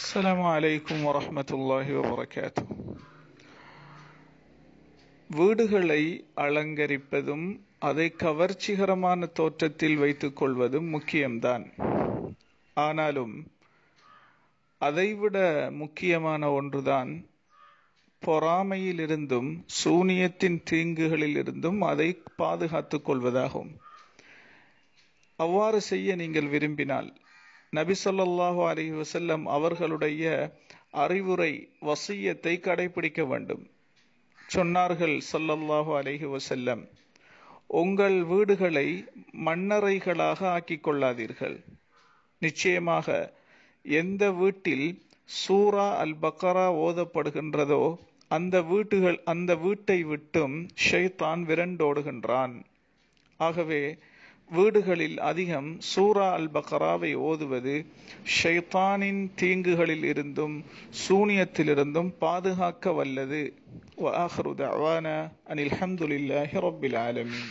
السلام அலைக்கும் வரமத்துல்லாஹி வபரகாத்து வீடுகளை அலங்கரிப்பதும் அதை கவர்ச்சிகரமான தோற்றத்தில் வைத்துக் கொள்வதும் முக்கியம்தான் ஆனாலும் அதைவிட முக்கியமான ஒன்றுதான் பொறாமையிலிருந்தும் சூனியத்தின் தீங்குகளிலிருந்தும் அதை பாதுகாத்துக் கொள்வதாகும் அவ்வாறு செய்ய நீங்கள் விரும்பினால் நபி நபிசல்லாஹு அலி வசல்லம் அவர்களுடைய அறிவுரை வசியத்தை கடைபிடிக்க வேண்டும் சொன்னார்கள் சொல்லல்லாஹு அலஹி வசல்லம் உங்கள் வீடுகளை மண்ணறைகளாக ஆக்கிக் கொள்ளாதீர்கள் நிச்சயமாக எந்த வீட்டில் சூரா அல் பக்கரா ஓதப்படுகின்றதோ அந்த வீட்டுகள் அந்த வீட்டை விட்டும் ஷைத்தான் விரண்டோடுகின்றான் ஆகவே வீடுகளில் அதிகம் சூரா அல் பக்ராவை ஓதுவது ஷைத்தானின் தீங்குகளில் இருந்தும் சூனியத்திலிருந்தும் பாதுகாக்க வல்லது அனில் அஹமதுல்லாஹி ரொபில் ஆலமின்